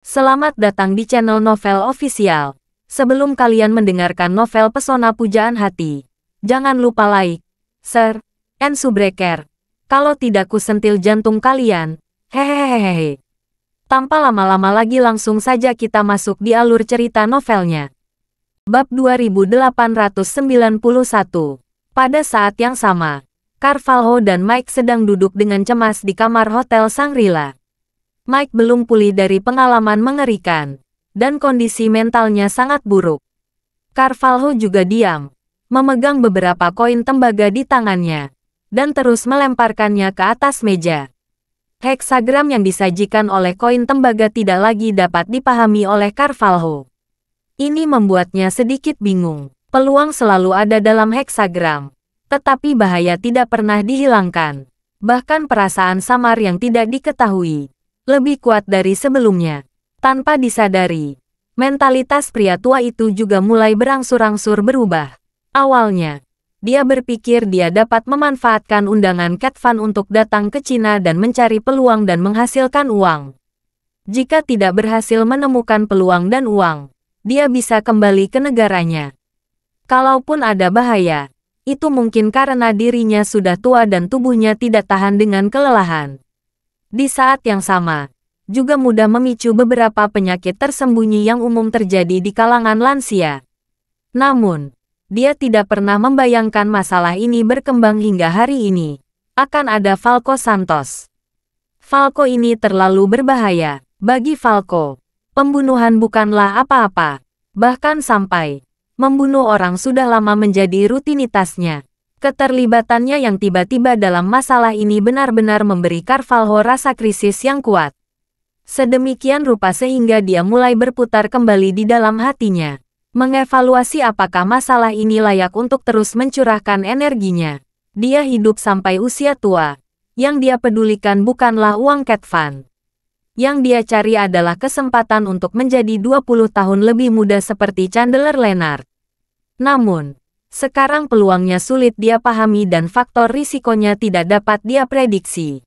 Selamat datang di channel Novel Official. Sebelum kalian mendengarkan novel Pesona Pujaan Hati, jangan lupa like, share, and subscribe. Kalau tidak kusentil jantung kalian, hehehehe. Tanpa lama-lama lagi langsung saja kita masuk di alur cerita novelnya. Bab 2891 Pada saat yang sama, Carvalho dan Mike sedang duduk dengan cemas di kamar hotel Sangrila. Mike belum pulih dari pengalaman mengerikan, dan kondisi mentalnya sangat buruk. Carvalho juga diam, memegang beberapa koin tembaga di tangannya, dan terus melemparkannya ke atas meja. Heksagram yang disajikan oleh koin tembaga tidak lagi dapat dipahami oleh Carvalho. Ini membuatnya sedikit bingung. Peluang selalu ada dalam heksagram, tetapi bahaya tidak pernah dihilangkan. Bahkan perasaan samar yang tidak diketahui lebih kuat dari sebelumnya. Tanpa disadari, mentalitas pria tua itu juga mulai berangsur-angsur berubah. Awalnya, dia berpikir dia dapat memanfaatkan undangan Cat Van untuk datang ke Cina dan mencari peluang dan menghasilkan uang. Jika tidak berhasil menemukan peluang dan uang, dia bisa kembali ke negaranya. Kalaupun ada bahaya, itu mungkin karena dirinya sudah tua dan tubuhnya tidak tahan dengan kelelahan. Di saat yang sama, juga mudah memicu beberapa penyakit tersembunyi yang umum terjadi di kalangan lansia. Namun, dia tidak pernah membayangkan masalah ini berkembang hingga hari ini. Akan ada Falco Santos. Falco ini terlalu berbahaya. Bagi Falco, pembunuhan bukanlah apa-apa. Bahkan sampai membunuh orang sudah lama menjadi rutinitasnya. Keterlibatannya yang tiba-tiba dalam masalah ini benar-benar memberi Carvalho rasa krisis yang kuat. Sedemikian rupa sehingga dia mulai berputar kembali di dalam hatinya. Mengevaluasi apakah masalah ini layak untuk terus mencurahkan energinya. Dia hidup sampai usia tua. Yang dia pedulikan bukanlah uang Cat Fund. Yang dia cari adalah kesempatan untuk menjadi 20 tahun lebih muda seperti Chandler Leonard. Namun, sekarang peluangnya sulit dia pahami dan faktor risikonya tidak dapat dia prediksi.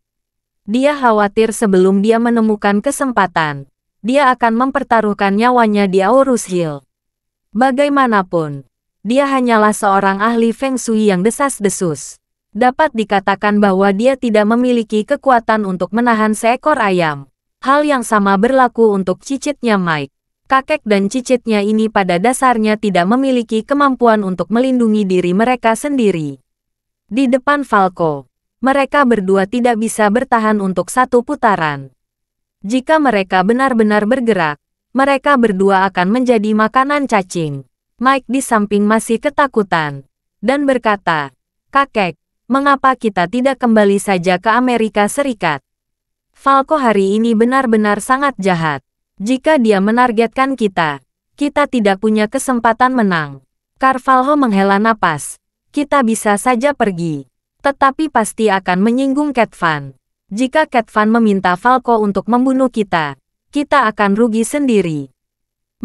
Dia khawatir sebelum dia menemukan kesempatan, dia akan mempertaruhkan nyawanya di Aurus Hill. Bagaimanapun, dia hanyalah seorang ahli Feng Shui yang desas-desus. Dapat dikatakan bahwa dia tidak memiliki kekuatan untuk menahan seekor ayam. Hal yang sama berlaku untuk cicitnya Mike kakek dan cicitnya ini pada dasarnya tidak memiliki kemampuan untuk melindungi diri mereka sendiri. Di depan Falco, mereka berdua tidak bisa bertahan untuk satu putaran. Jika mereka benar-benar bergerak, mereka berdua akan menjadi makanan cacing. Mike di samping masih ketakutan dan berkata, Kakek, mengapa kita tidak kembali saja ke Amerika Serikat? Falco hari ini benar-benar sangat jahat. Jika dia menargetkan kita, kita tidak punya kesempatan menang. Carvalho menghela napas. Kita bisa saja pergi. Tetapi pasti akan menyinggung Ketvan. Jika Ketvan meminta Falco untuk membunuh kita, kita akan rugi sendiri.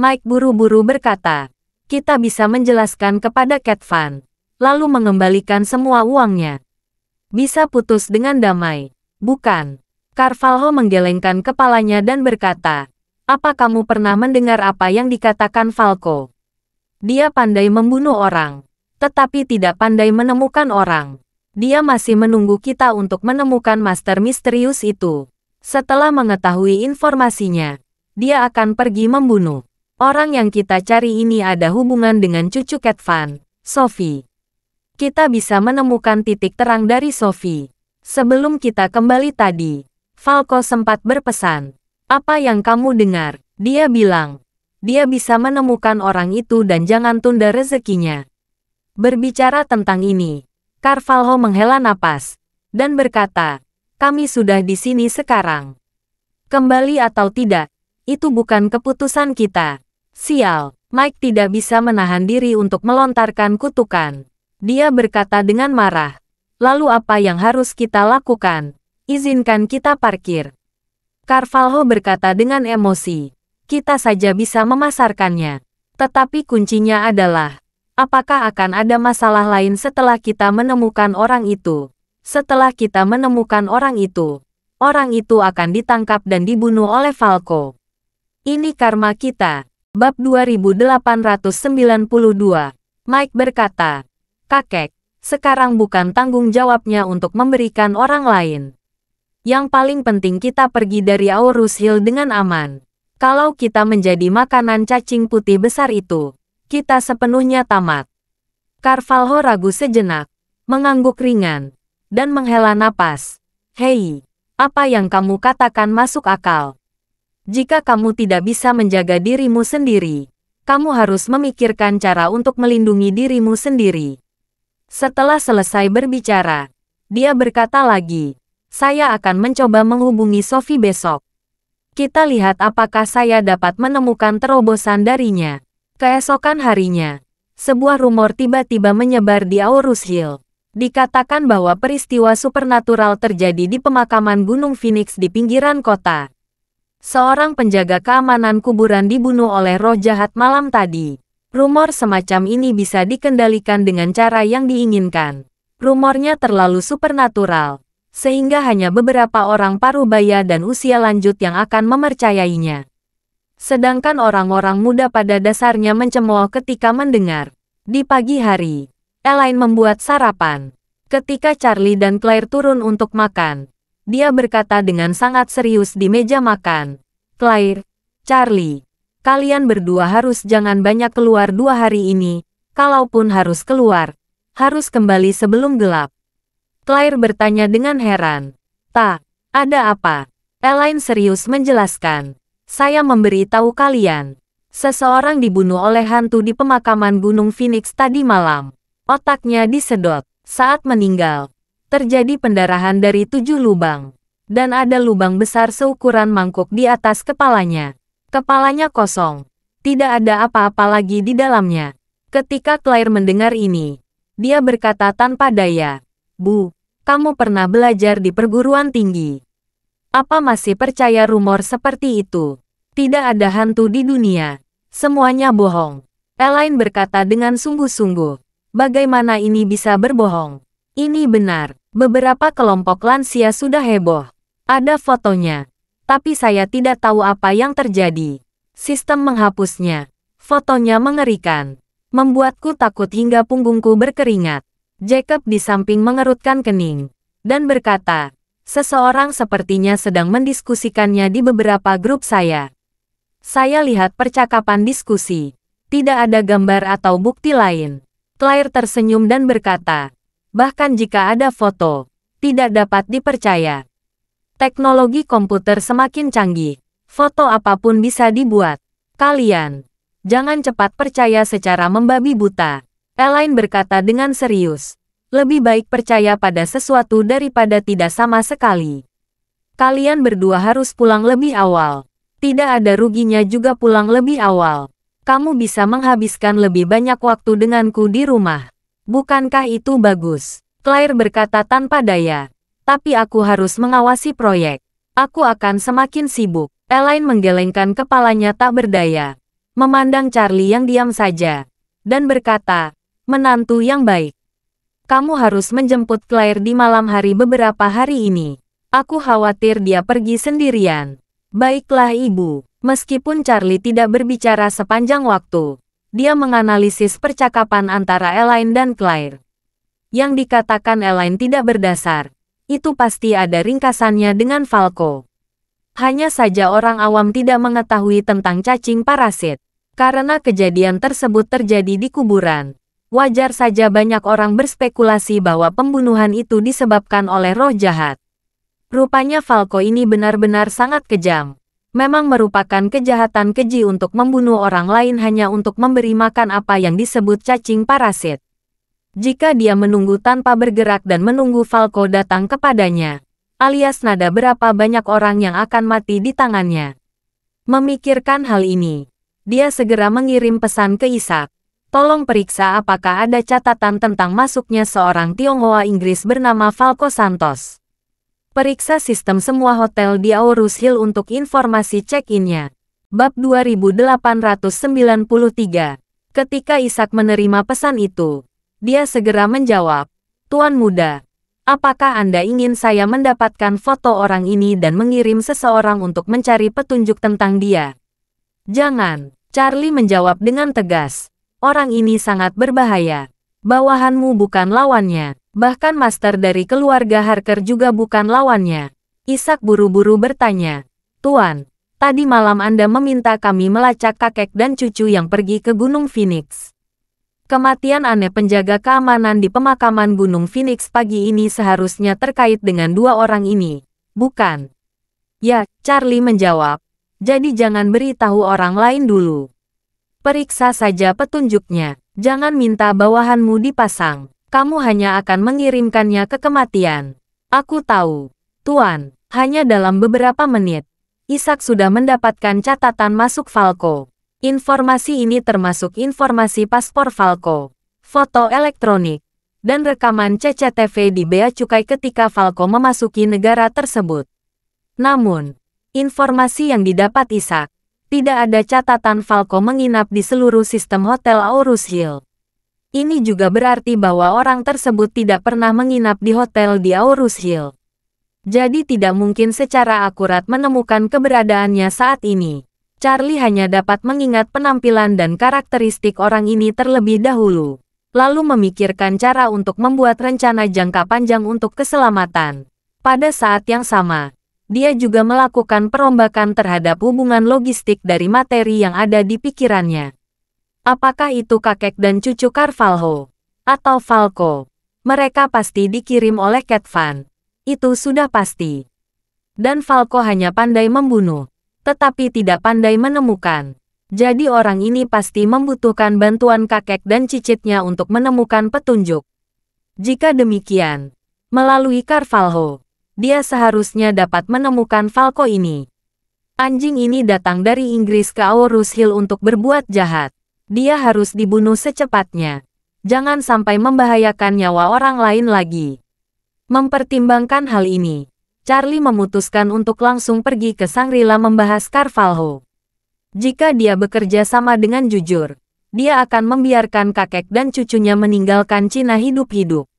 Mike buru-buru berkata, kita bisa menjelaskan kepada Ketvan, lalu mengembalikan semua uangnya. Bisa putus dengan damai, bukan? Carvalho menggelengkan kepalanya dan berkata, apa kamu pernah mendengar apa yang dikatakan Falco? Dia pandai membunuh orang, tetapi tidak pandai menemukan orang. Dia masih menunggu kita untuk menemukan master misterius itu. Setelah mengetahui informasinya, dia akan pergi membunuh. Orang yang kita cari ini ada hubungan dengan cucu Cat Sophie. Kita bisa menemukan titik terang dari Sophie. Sebelum kita kembali tadi, Falco sempat berpesan, apa yang kamu dengar? Dia bilang. Dia bisa menemukan orang itu dan jangan tunda rezekinya. Berbicara tentang ini, Carvalho menghela napas dan berkata, kami sudah di sini sekarang. Kembali atau tidak, itu bukan keputusan kita. Sial, Mike tidak bisa menahan diri untuk melontarkan kutukan. Dia berkata dengan marah. Lalu apa yang harus kita lakukan? Izinkan kita parkir. Carvalho berkata dengan emosi. Kita saja bisa memasarkannya. Tetapi kuncinya adalah, apakah akan ada masalah lain setelah kita menemukan orang itu? Setelah kita menemukan orang itu, orang itu akan ditangkap dan dibunuh oleh Falco. Ini karma kita. Bab 2892. Mike berkata, Kakek, sekarang bukan tanggung jawabnya untuk memberikan orang lain. Yang paling penting kita pergi dari Aurus Hill dengan aman. Kalau kita menjadi makanan cacing putih besar itu, kita sepenuhnya tamat. Carvalho ragu sejenak, mengangguk ringan, dan menghela napas. Hei, apa yang kamu katakan masuk akal. Jika kamu tidak bisa menjaga dirimu sendiri, kamu harus memikirkan cara untuk melindungi dirimu sendiri. Setelah selesai berbicara, dia berkata lagi, saya akan mencoba menghubungi Sophie besok. Kita lihat apakah saya dapat menemukan terobosan darinya. Keesokan harinya, sebuah rumor tiba-tiba menyebar di Aorus Hill. Dikatakan bahwa peristiwa supernatural terjadi di pemakaman Gunung Phoenix di pinggiran kota. Seorang penjaga keamanan kuburan dibunuh oleh roh jahat malam tadi. Rumor semacam ini bisa dikendalikan dengan cara yang diinginkan. Rumornya terlalu supernatural sehingga hanya beberapa orang parubaya dan usia lanjut yang akan memercayainya. Sedangkan orang-orang muda pada dasarnya mencemooh ketika mendengar. Di pagi hari, Elaine membuat sarapan. Ketika Charlie dan Claire turun untuk makan, dia berkata dengan sangat serius di meja makan. Claire, Charlie, kalian berdua harus jangan banyak keluar dua hari ini, kalaupun harus keluar, harus kembali sebelum gelap. Claire bertanya dengan heran. Tak, ada apa? Elaine serius menjelaskan. Saya memberi tahu kalian. Seseorang dibunuh oleh hantu di pemakaman Gunung Phoenix tadi malam. Otaknya disedot. Saat meninggal, terjadi pendarahan dari tujuh lubang. Dan ada lubang besar seukuran mangkuk di atas kepalanya. Kepalanya kosong. Tidak ada apa-apa lagi di dalamnya. Ketika Claire mendengar ini, dia berkata tanpa daya, Bu, kamu pernah belajar di perguruan tinggi. Apa masih percaya rumor seperti itu? Tidak ada hantu di dunia. Semuanya bohong. Elaine berkata dengan sungguh-sungguh. Bagaimana ini bisa berbohong? Ini benar. Beberapa kelompok lansia sudah heboh. Ada fotonya. Tapi saya tidak tahu apa yang terjadi. Sistem menghapusnya. Fotonya mengerikan. Membuatku takut hingga punggungku berkeringat. Jacob di samping mengerutkan kening dan berkata, seseorang sepertinya sedang mendiskusikannya di beberapa grup saya. Saya lihat percakapan diskusi. Tidak ada gambar atau bukti lain. Claire tersenyum dan berkata, bahkan jika ada foto, tidak dapat dipercaya. Teknologi komputer semakin canggih. Foto apapun bisa dibuat. Kalian, jangan cepat percaya secara membabi buta. Elaine berkata dengan serius. Lebih baik percaya pada sesuatu daripada tidak sama sekali. Kalian berdua harus pulang lebih awal. Tidak ada ruginya juga pulang lebih awal. Kamu bisa menghabiskan lebih banyak waktu denganku di rumah. Bukankah itu bagus? Claire berkata tanpa daya. Tapi aku harus mengawasi proyek. Aku akan semakin sibuk. Elaine menggelengkan kepalanya tak berdaya. Memandang Charlie yang diam saja. Dan berkata, menantu yang baik. Kamu harus menjemput Claire di malam hari beberapa hari ini. Aku khawatir dia pergi sendirian. Baiklah ibu, meskipun Charlie tidak berbicara sepanjang waktu, dia menganalisis percakapan antara Elaine dan Claire. Yang dikatakan Elaine tidak berdasar. Itu pasti ada ringkasannya dengan Falco. Hanya saja orang awam tidak mengetahui tentang cacing parasit. Karena kejadian tersebut terjadi di kuburan, wajar saja banyak orang berspekulasi bahwa pembunuhan itu disebabkan oleh roh jahat. Rupanya Falco ini benar-benar sangat kejam. Memang merupakan kejahatan keji untuk membunuh orang lain hanya untuk memberi makan apa yang disebut cacing parasit. Jika dia menunggu tanpa bergerak dan menunggu Falco datang kepadanya, alias nada berapa banyak orang yang akan mati di tangannya. Memikirkan hal ini, dia segera mengirim pesan ke Isak. Tolong periksa apakah ada catatan tentang masuknya seorang Tionghoa Inggris bernama Falco Santos. Periksa sistem semua hotel di Aurus Hill untuk informasi check-innya. Bab 2893 Ketika Isaac menerima pesan itu, dia segera menjawab, Tuan muda, apakah Anda ingin saya mendapatkan foto orang ini dan mengirim seseorang untuk mencari petunjuk tentang dia? Jangan, Charlie menjawab dengan tegas. Orang ini sangat berbahaya. Bawahanmu bukan lawannya. Bahkan master dari keluarga Harker juga bukan lawannya. Isak buru-buru bertanya. Tuan, tadi malam Anda meminta kami melacak kakek dan cucu yang pergi ke Gunung Phoenix. Kematian aneh penjaga keamanan di pemakaman Gunung Phoenix pagi ini seharusnya terkait dengan dua orang ini, bukan? Ya, Charlie menjawab. Jadi jangan beritahu orang lain dulu. Periksa saja petunjuknya. Jangan minta bawahanmu dipasang. Kamu hanya akan mengirimkannya ke kematian. Aku tahu. Tuan, hanya dalam beberapa menit. Ishak sudah mendapatkan catatan masuk Falco. Informasi ini termasuk informasi paspor Falco, foto elektronik, dan rekaman CCTV di Bea Cukai ketika Falco memasuki negara tersebut. Namun, informasi yang didapat Ishak tidak ada catatan Falco menginap di seluruh sistem Hotel Aurus Hill. Ini juga berarti bahwa orang tersebut tidak pernah menginap di hotel di Aurus Hill. Jadi tidak mungkin secara akurat menemukan keberadaannya saat ini. Charlie hanya dapat mengingat penampilan dan karakteristik orang ini terlebih dahulu. Lalu memikirkan cara untuk membuat rencana jangka panjang untuk keselamatan. Pada saat yang sama, dia juga melakukan perombakan terhadap hubungan logistik dari materi yang ada di pikirannya. Apakah itu kakek dan cucu Carvalho? Atau Falco? Mereka pasti dikirim oleh Cat Van. Itu sudah pasti. Dan Falco hanya pandai membunuh. Tetapi tidak pandai menemukan. Jadi orang ini pasti membutuhkan bantuan kakek dan cicitnya untuk menemukan petunjuk. Jika demikian, melalui Carvalho, dia seharusnya dapat menemukan Falco ini. Anjing ini datang dari Inggris ke Aorus Hill untuk berbuat jahat. Dia harus dibunuh secepatnya. Jangan sampai membahayakan nyawa orang lain lagi. Mempertimbangkan hal ini, Charlie memutuskan untuk langsung pergi ke Sangrila membahas Carvalho. Jika dia bekerja sama dengan jujur, dia akan membiarkan kakek dan cucunya meninggalkan Cina hidup-hidup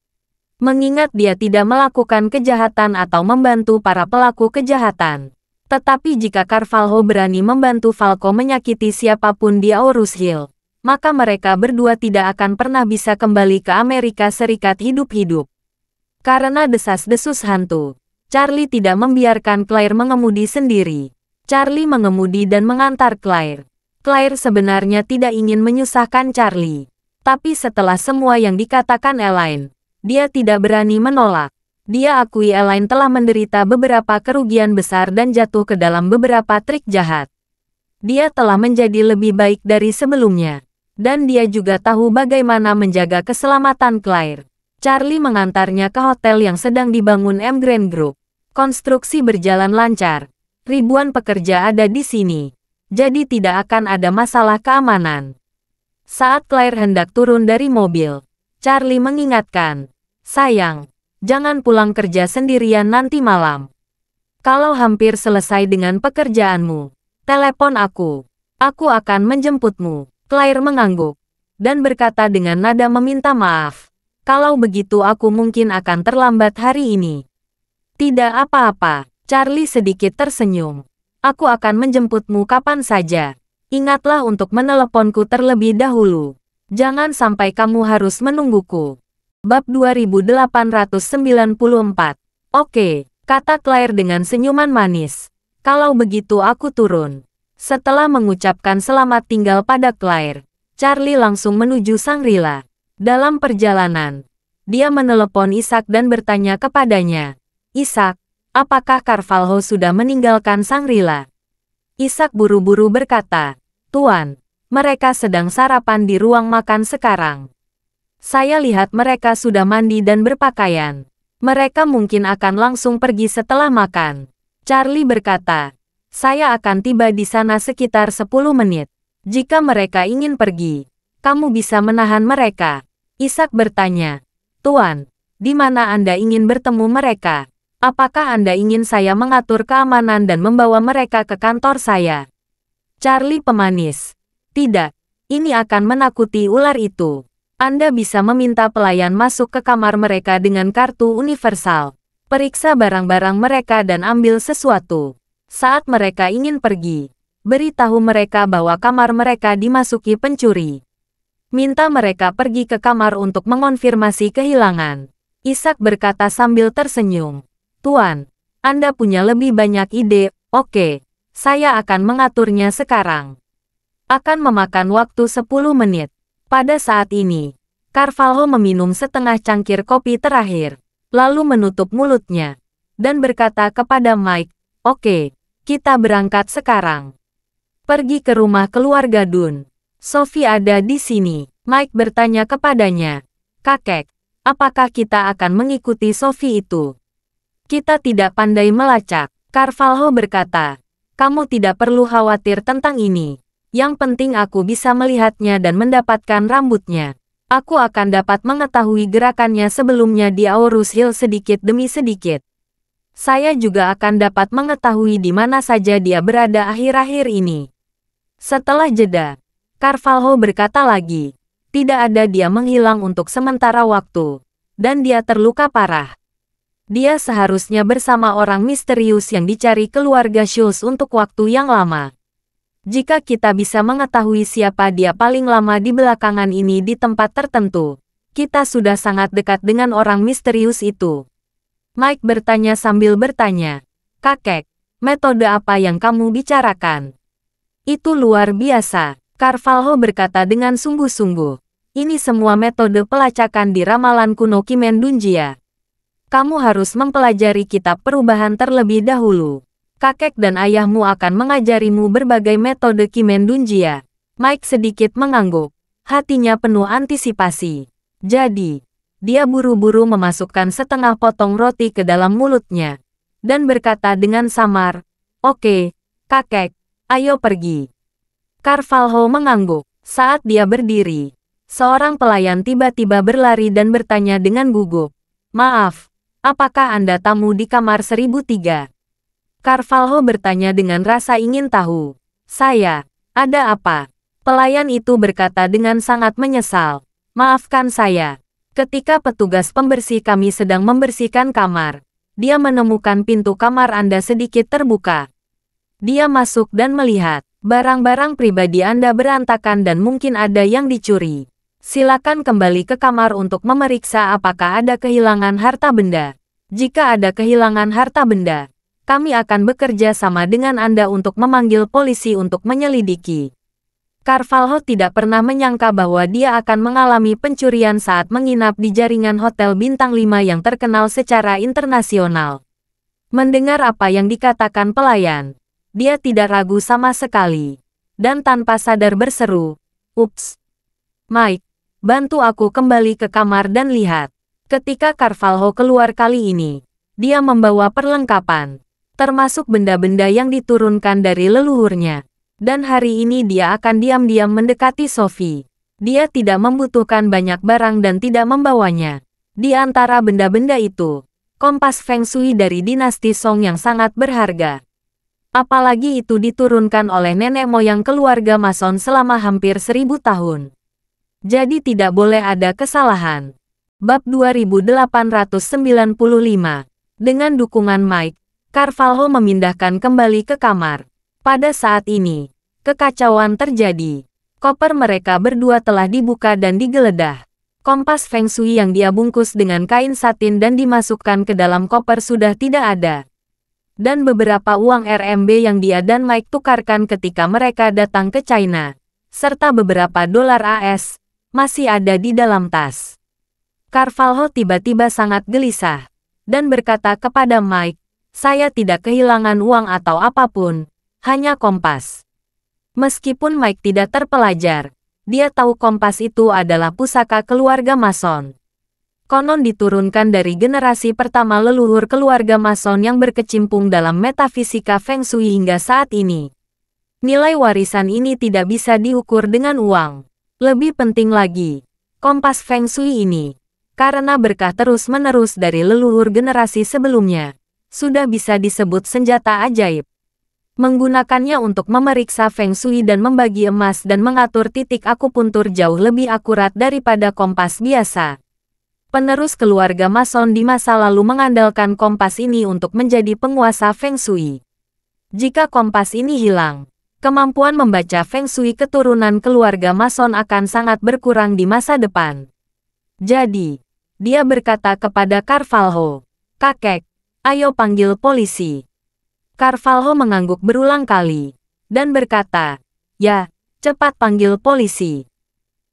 mengingat dia tidak melakukan kejahatan atau membantu para pelaku kejahatan. Tetapi jika Carvalho berani membantu Falco menyakiti siapapun di Aurus Hill, maka mereka berdua tidak akan pernah bisa kembali ke Amerika Serikat hidup-hidup. Karena desas-desus hantu, Charlie tidak membiarkan Claire mengemudi sendiri. Charlie mengemudi dan mengantar Claire. Claire sebenarnya tidak ingin menyusahkan Charlie. Tapi setelah semua yang dikatakan Elaine, dia tidak berani menolak. Dia akui Elaine telah menderita beberapa kerugian besar dan jatuh ke dalam beberapa trik jahat. Dia telah menjadi lebih baik dari sebelumnya. Dan dia juga tahu bagaimana menjaga keselamatan Claire. Charlie mengantarnya ke hotel yang sedang dibangun M Grand Group. Konstruksi berjalan lancar. Ribuan pekerja ada di sini. Jadi tidak akan ada masalah keamanan. Saat Claire hendak turun dari mobil, Charlie mengingatkan. Sayang, jangan pulang kerja sendirian nanti malam. Kalau hampir selesai dengan pekerjaanmu, telepon aku. Aku akan menjemputmu. Claire mengangguk dan berkata dengan nada meminta maaf. Kalau begitu aku mungkin akan terlambat hari ini. Tidak apa-apa, Charlie sedikit tersenyum. Aku akan menjemputmu kapan saja. Ingatlah untuk meneleponku terlebih dahulu. Jangan sampai kamu harus menungguku. Bab 2894 Oke, kata Claire dengan senyuman manis. Kalau begitu aku turun. Setelah mengucapkan selamat tinggal pada Claire, Charlie langsung menuju Sangrila. Rila. Dalam perjalanan, dia menelepon Isaac dan bertanya kepadanya, Isaac, apakah Carvalho sudah meninggalkan Sangrila? Rila? Isaac buru-buru berkata, Tuan, mereka sedang sarapan di ruang makan sekarang. Saya lihat mereka sudah mandi dan berpakaian. Mereka mungkin akan langsung pergi setelah makan. Charlie berkata, saya akan tiba di sana sekitar 10 menit. Jika mereka ingin pergi, kamu bisa menahan mereka. Isaac bertanya, Tuan, di mana Anda ingin bertemu mereka? Apakah Anda ingin saya mengatur keamanan dan membawa mereka ke kantor saya? Charlie pemanis, tidak, ini akan menakuti ular itu. Anda bisa meminta pelayan masuk ke kamar mereka dengan kartu universal. Periksa barang-barang mereka dan ambil sesuatu. Saat mereka ingin pergi, beritahu mereka bahwa kamar mereka dimasuki pencuri. Minta mereka pergi ke kamar untuk mengonfirmasi kehilangan. Ishak berkata sambil tersenyum. Tuan, Anda punya lebih banyak ide, oke. Saya akan mengaturnya sekarang akan memakan waktu 10 menit. Pada saat ini, Carvalho meminum setengah cangkir kopi terakhir, lalu menutup mulutnya, dan berkata kepada Mike, Oke, okay, kita berangkat sekarang. Pergi ke rumah keluarga Dun. Sophie ada di sini. Mike bertanya kepadanya, Kakek, apakah kita akan mengikuti Sophie itu? Kita tidak pandai melacak, Carvalho berkata. Kamu tidak perlu khawatir tentang ini. Yang penting aku bisa melihatnya dan mendapatkan rambutnya. Aku akan dapat mengetahui gerakannya sebelumnya di Aorus Hill sedikit demi sedikit. Saya juga akan dapat mengetahui di mana saja dia berada akhir-akhir ini. Setelah jeda, Carvalho berkata lagi, tidak ada dia menghilang untuk sementara waktu, dan dia terluka parah. Dia seharusnya bersama orang misterius yang dicari keluarga Schultz untuk waktu yang lama. Jika kita bisa mengetahui siapa dia paling lama di belakangan ini di tempat tertentu, kita sudah sangat dekat dengan orang misterius itu. Mike bertanya sambil bertanya, Kakek, metode apa yang kamu bicarakan? Itu luar biasa, Carvalho berkata dengan sungguh-sungguh. Ini semua metode pelacakan di ramalan kuno Kimen Dunjia. Kamu harus mempelajari kitab perubahan terlebih dahulu kakek dan ayahmu akan mengajarimu berbagai metode kimen dunjia. Mike sedikit mengangguk. Hatinya penuh antisipasi. Jadi, dia buru-buru memasukkan setengah potong roti ke dalam mulutnya. Dan berkata dengan samar, Oke, kakek, ayo pergi. Carvalho mengangguk saat dia berdiri. Seorang pelayan tiba-tiba berlari dan bertanya dengan gugup. Maaf, apakah Anda tamu di kamar 1003? Carvalho bertanya dengan rasa ingin tahu. Saya, ada apa? Pelayan itu berkata dengan sangat menyesal. Maafkan saya. Ketika petugas pembersih kami sedang membersihkan kamar, dia menemukan pintu kamar Anda sedikit terbuka. Dia masuk dan melihat, barang-barang pribadi Anda berantakan dan mungkin ada yang dicuri. Silakan kembali ke kamar untuk memeriksa apakah ada kehilangan harta benda. Jika ada kehilangan harta benda, kami akan bekerja sama dengan Anda untuk memanggil polisi untuk menyelidiki. Carvalho tidak pernah menyangka bahwa dia akan mengalami pencurian saat menginap di jaringan hotel bintang 5 yang terkenal secara internasional. Mendengar apa yang dikatakan pelayan, dia tidak ragu sama sekali. Dan tanpa sadar berseru, Ups! Mike, bantu aku kembali ke kamar dan lihat. Ketika Carvalho keluar kali ini, dia membawa perlengkapan termasuk benda-benda yang diturunkan dari leluhurnya. Dan hari ini dia akan diam-diam mendekati Sophie. Dia tidak membutuhkan banyak barang dan tidak membawanya. Di antara benda-benda itu, kompas Feng Shui dari dinasti Song yang sangat berharga. Apalagi itu diturunkan oleh nenek moyang keluarga Mason selama hampir seribu tahun. Jadi tidak boleh ada kesalahan. Bab 2895 Dengan dukungan Mike, Carvalho memindahkan kembali ke kamar. Pada saat ini, kekacauan terjadi. Koper mereka berdua telah dibuka dan digeledah. Kompas Feng Shui yang dia bungkus dengan kain satin dan dimasukkan ke dalam koper sudah tidak ada. Dan beberapa uang RMB yang dia dan Mike tukarkan ketika mereka datang ke China, serta beberapa dolar AS, masih ada di dalam tas. Carvalho tiba-tiba sangat gelisah, dan berkata kepada Mike, saya tidak kehilangan uang atau apapun, hanya kompas. Meskipun Mike tidak terpelajar, dia tahu kompas itu adalah pusaka keluarga Mason. Konon diturunkan dari generasi pertama leluhur keluarga Mason yang berkecimpung dalam metafisika Feng Shui hingga saat ini. Nilai warisan ini tidak bisa diukur dengan uang. Lebih penting lagi, kompas Feng Shui ini, karena berkah terus-menerus dari leluhur generasi sebelumnya sudah bisa disebut senjata ajaib. Menggunakannya untuk memeriksa Feng Shui dan membagi emas dan mengatur titik akupuntur jauh lebih akurat daripada kompas biasa. Penerus keluarga Mason di masa lalu mengandalkan kompas ini untuk menjadi penguasa Feng Shui. Jika kompas ini hilang, kemampuan membaca Feng Shui keturunan keluarga Mason akan sangat berkurang di masa depan. Jadi, dia berkata kepada Carvalho, Kakek, Ayo panggil polisi. Carvalho mengangguk berulang kali dan berkata, Ya, cepat panggil polisi.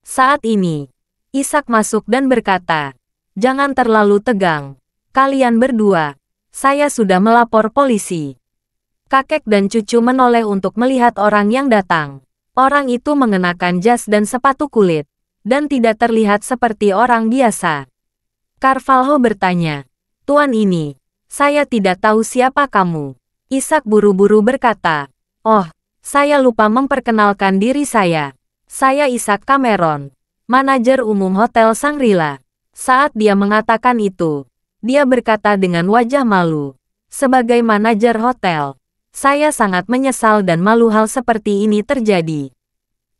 Saat ini, isak masuk dan berkata, Jangan terlalu tegang. Kalian berdua, saya sudah melapor polisi. Kakek dan cucu menoleh untuk melihat orang yang datang. Orang itu mengenakan jas dan sepatu kulit, dan tidak terlihat seperti orang biasa. Carvalho bertanya, Tuan ini, saya tidak tahu siapa kamu. Ishak buru-buru berkata, Oh, saya lupa memperkenalkan diri saya. Saya Ishak Cameron, manajer umum Hotel Sangrila. Saat dia mengatakan itu, dia berkata dengan wajah malu. Sebagai manajer hotel, saya sangat menyesal dan malu hal seperti ini terjadi.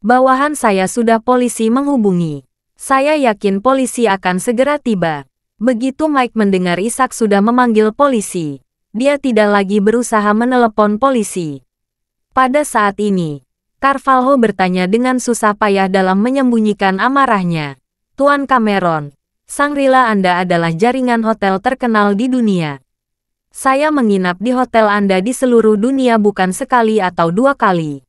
Bawahan saya sudah polisi menghubungi. Saya yakin polisi akan segera tiba. Begitu Mike mendengar Isaac sudah memanggil polisi, dia tidak lagi berusaha menelepon polisi. Pada saat ini, Carvalho bertanya dengan susah payah dalam menyembunyikan amarahnya. Tuan Cameron, Sangrila Anda adalah jaringan hotel terkenal di dunia. Saya menginap di hotel Anda di seluruh dunia bukan sekali atau dua kali.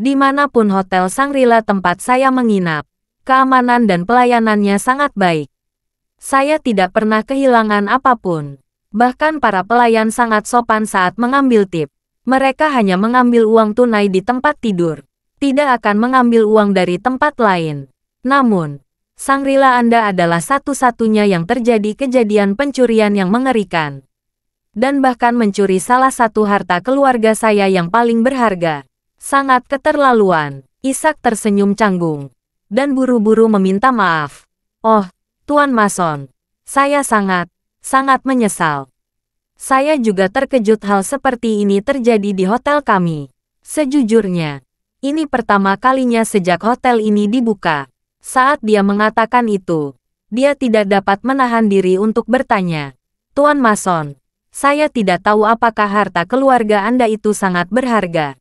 Dimanapun hotel Sangrila tempat saya menginap, keamanan dan pelayanannya sangat baik. Saya tidak pernah kehilangan apapun. Bahkan para pelayan sangat sopan saat mengambil tip. Mereka hanya mengambil uang tunai di tempat tidur. Tidak akan mengambil uang dari tempat lain. Namun, Sangrila Anda adalah satu-satunya yang terjadi kejadian pencurian yang mengerikan. Dan bahkan mencuri salah satu harta keluarga saya yang paling berharga. Sangat keterlaluan. Ishak tersenyum canggung. Dan buru-buru meminta maaf. Oh, Tuan Mason. Saya sangat, sangat menyesal. Saya juga terkejut hal seperti ini terjadi di hotel kami. Sejujurnya, ini pertama kalinya sejak hotel ini dibuka. Saat dia mengatakan itu, dia tidak dapat menahan diri untuk bertanya. Tuan Mason, saya tidak tahu apakah harta keluarga Anda itu sangat berharga.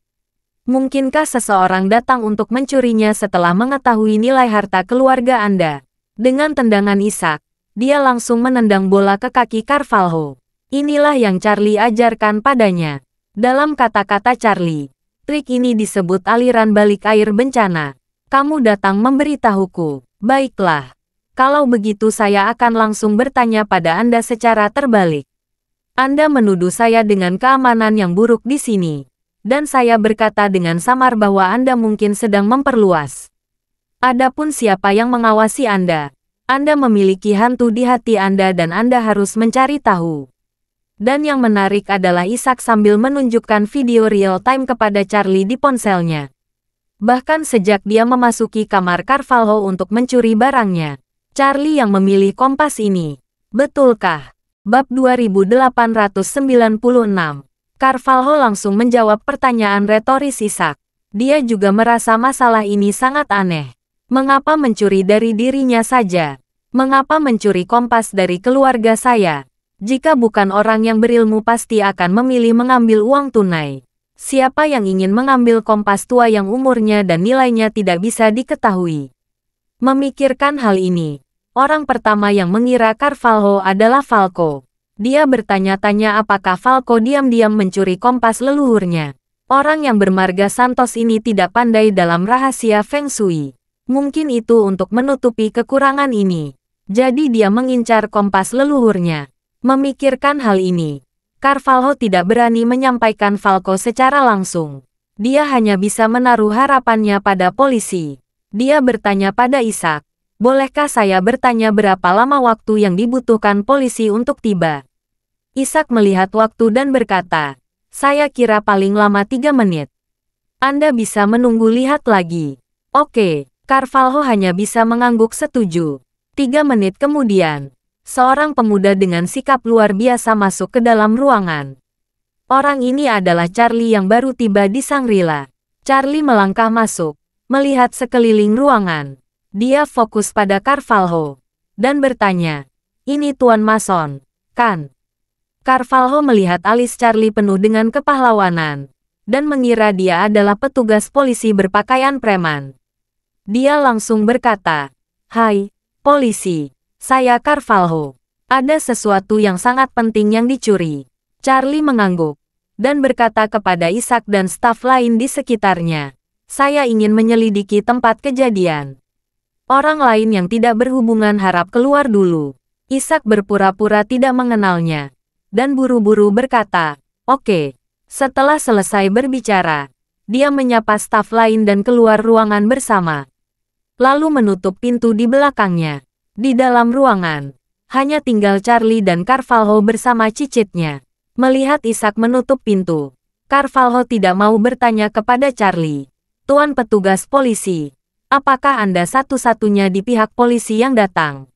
Mungkinkah seseorang datang untuk mencurinya setelah mengetahui nilai harta keluarga Anda? Dengan tendangan Isak, dia langsung menendang bola ke kaki Carvalho. Inilah yang Charlie ajarkan padanya. Dalam kata-kata Charlie, trik ini disebut aliran balik air bencana. Kamu datang memberitahuku. Baiklah. Kalau begitu saya akan langsung bertanya pada Anda secara terbalik. Anda menuduh saya dengan keamanan yang buruk di sini. Dan saya berkata dengan samar bahwa Anda mungkin sedang memperluas Adapun siapa yang mengawasi Anda, Anda memiliki hantu di hati Anda dan Anda harus mencari tahu. Dan yang menarik adalah Isaac sambil menunjukkan video real-time kepada Charlie di ponselnya. Bahkan sejak dia memasuki kamar Carvalho untuk mencuri barangnya, Charlie yang memilih kompas ini. Betulkah? Bab 2896 Carvalho langsung menjawab pertanyaan retoris Isaac. Dia juga merasa masalah ini sangat aneh. Mengapa mencuri dari dirinya saja? Mengapa mencuri kompas dari keluarga saya? Jika bukan orang yang berilmu pasti akan memilih mengambil uang tunai. Siapa yang ingin mengambil kompas tua yang umurnya dan nilainya tidak bisa diketahui? Memikirkan hal ini, orang pertama yang mengira Carvalho adalah Falco. Dia bertanya-tanya apakah Falco diam-diam mencuri kompas leluhurnya. Orang yang bermarga Santos ini tidak pandai dalam rahasia Feng Shui. Mungkin itu untuk menutupi kekurangan ini. Jadi dia mengincar kompas leluhurnya. Memikirkan hal ini, Carvalho tidak berani menyampaikan Falco secara langsung. Dia hanya bisa menaruh harapannya pada polisi. Dia bertanya pada Ishak, bolehkah saya bertanya berapa lama waktu yang dibutuhkan polisi untuk tiba? Ishak melihat waktu dan berkata, saya kira paling lama tiga menit. Anda bisa menunggu lihat lagi. Oke, Carvalho hanya bisa mengangguk setuju. Tiga menit kemudian, seorang pemuda dengan sikap luar biasa masuk ke dalam ruangan. Orang ini adalah Charlie yang baru tiba di Sangrila. Charlie melangkah masuk, melihat sekeliling ruangan. Dia fokus pada Carvalho, dan bertanya, ini Tuan Mason, kan? Carvalho melihat alis Charlie penuh dengan kepahlawanan, dan mengira dia adalah petugas polisi berpakaian preman. Dia langsung berkata, Hai, polisi, saya Carvalho. Ada sesuatu yang sangat penting yang dicuri. Charlie mengangguk dan berkata kepada Isaac dan staf lain di sekitarnya, saya ingin menyelidiki tempat kejadian. Orang lain yang tidak berhubungan harap keluar dulu. Isaac berpura-pura tidak mengenalnya dan buru-buru berkata, Oke, okay. setelah selesai berbicara, dia menyapa staf lain dan keluar ruangan bersama. Lalu menutup pintu di belakangnya. Di dalam ruangan, hanya tinggal Charlie dan Carvalho bersama cicitnya. Melihat Ishak menutup pintu, Carvalho tidak mau bertanya kepada Charlie. Tuan petugas polisi, apakah Anda satu-satunya di pihak polisi yang datang?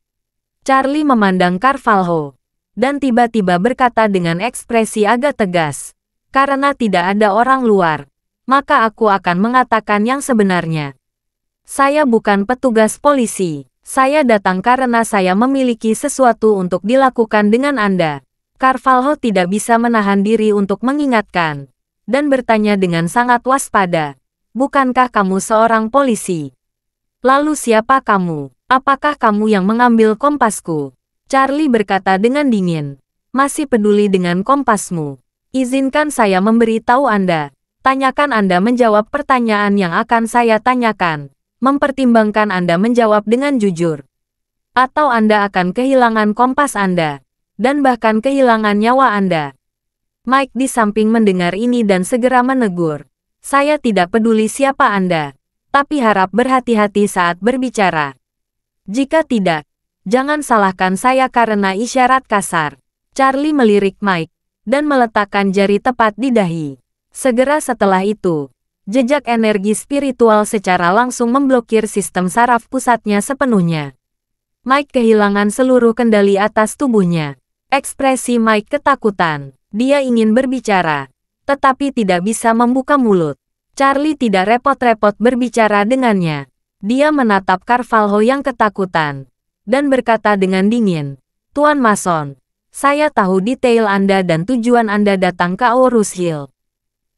Charlie memandang Carvalho dan tiba-tiba berkata dengan ekspresi agak tegas. Karena tidak ada orang luar, maka aku akan mengatakan yang sebenarnya. Saya bukan petugas polisi. Saya datang karena saya memiliki sesuatu untuk dilakukan dengan Anda. Carvalho tidak bisa menahan diri untuk mengingatkan dan bertanya dengan sangat waspada. Bukankah kamu seorang polisi? Lalu siapa kamu? Apakah kamu yang mengambil kompasku? Charlie berkata dengan dingin. Masih peduli dengan kompasmu. Izinkan saya memberitahu Anda. Tanyakan Anda menjawab pertanyaan yang akan saya tanyakan. Mempertimbangkan Anda menjawab dengan jujur. Atau Anda akan kehilangan kompas Anda. Dan bahkan kehilangan nyawa Anda. Mike di samping mendengar ini dan segera menegur. Saya tidak peduli siapa Anda. Tapi harap berhati-hati saat berbicara. Jika tidak, jangan salahkan saya karena isyarat kasar. Charlie melirik Mike dan meletakkan jari tepat di dahi. Segera setelah itu, jejak energi spiritual secara langsung memblokir sistem saraf pusatnya sepenuhnya. Mike kehilangan seluruh kendali atas tubuhnya. Ekspresi Mike ketakutan. Dia ingin berbicara, tetapi tidak bisa membuka mulut. Charlie tidak repot-repot berbicara dengannya. Dia menatap Carvalho yang ketakutan dan berkata dengan dingin, Tuan Mason, saya tahu detail Anda dan tujuan Anda datang ke Aorus Hill.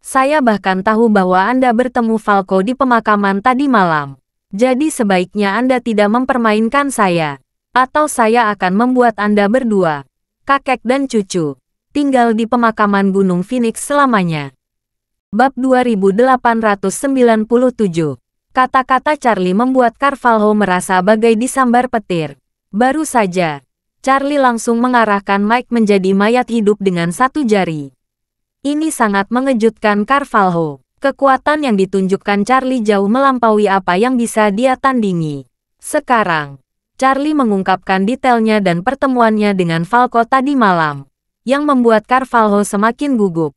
Saya bahkan tahu bahwa Anda bertemu Falco di pemakaman tadi malam. Jadi sebaiknya Anda tidak mempermainkan saya. Atau saya akan membuat Anda berdua, kakek dan cucu, tinggal di pemakaman Gunung Phoenix selamanya. Bab 2897 Kata-kata Charlie membuat Carvalho merasa bagai disambar petir. Baru saja, Charlie langsung mengarahkan Mike menjadi mayat hidup dengan satu jari. Ini sangat mengejutkan Carvalho. Kekuatan yang ditunjukkan Charlie jauh melampaui apa yang bisa dia tandingi. Sekarang, Charlie mengungkapkan detailnya dan pertemuannya dengan Falco tadi malam, yang membuat Carvalho semakin gugup.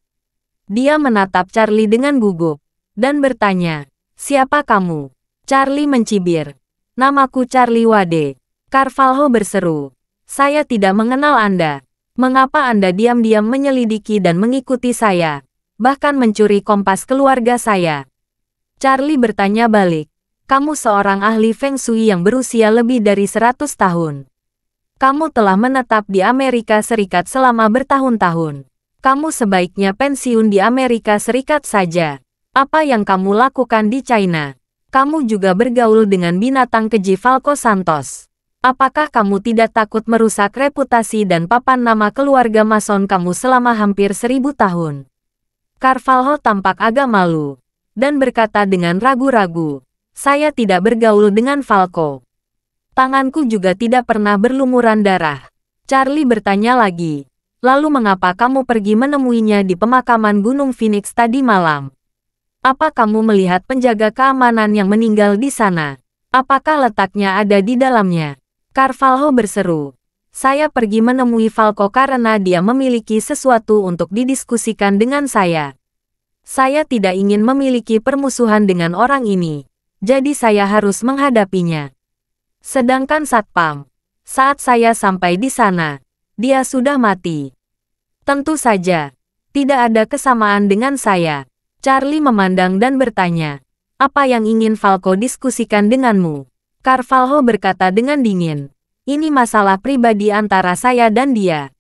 Dia menatap Charlie dengan gugup, dan bertanya, Siapa kamu? Charlie mencibir. Namaku Charlie Wade. Carvalho berseru, Saya tidak mengenal Anda. Mengapa Anda diam-diam menyelidiki dan mengikuti saya, bahkan mencuri kompas keluarga saya? Charlie bertanya balik. Kamu seorang ahli Feng Shui yang berusia lebih dari 100 tahun. Kamu telah menetap di Amerika Serikat selama bertahun-tahun. Kamu sebaiknya pensiun di Amerika Serikat saja. Apa yang kamu lakukan di China? Kamu juga bergaul dengan binatang keji Falco Santos. Apakah kamu tidak takut merusak reputasi dan papan nama keluarga Mason kamu selama hampir seribu tahun? Carvalho tampak agak malu dan berkata dengan ragu-ragu, saya tidak bergaul dengan Falco. Tanganku juga tidak pernah berlumuran darah. Charlie bertanya lagi, lalu mengapa kamu pergi menemuinya di pemakaman Gunung Phoenix tadi malam? Apa kamu melihat penjaga keamanan yang meninggal di sana? Apakah letaknya ada di dalamnya? Carvalho berseru. Saya pergi menemui Falco karena dia memiliki sesuatu untuk didiskusikan dengan saya. Saya tidak ingin memiliki permusuhan dengan orang ini, jadi saya harus menghadapinya. Sedangkan Satpam, saat saya sampai di sana, dia sudah mati. Tentu saja, tidak ada kesamaan dengan saya. Charlie memandang dan bertanya, apa yang ingin Falco diskusikan denganmu? Carvalho berkata dengan dingin. Ini masalah pribadi antara saya dan dia.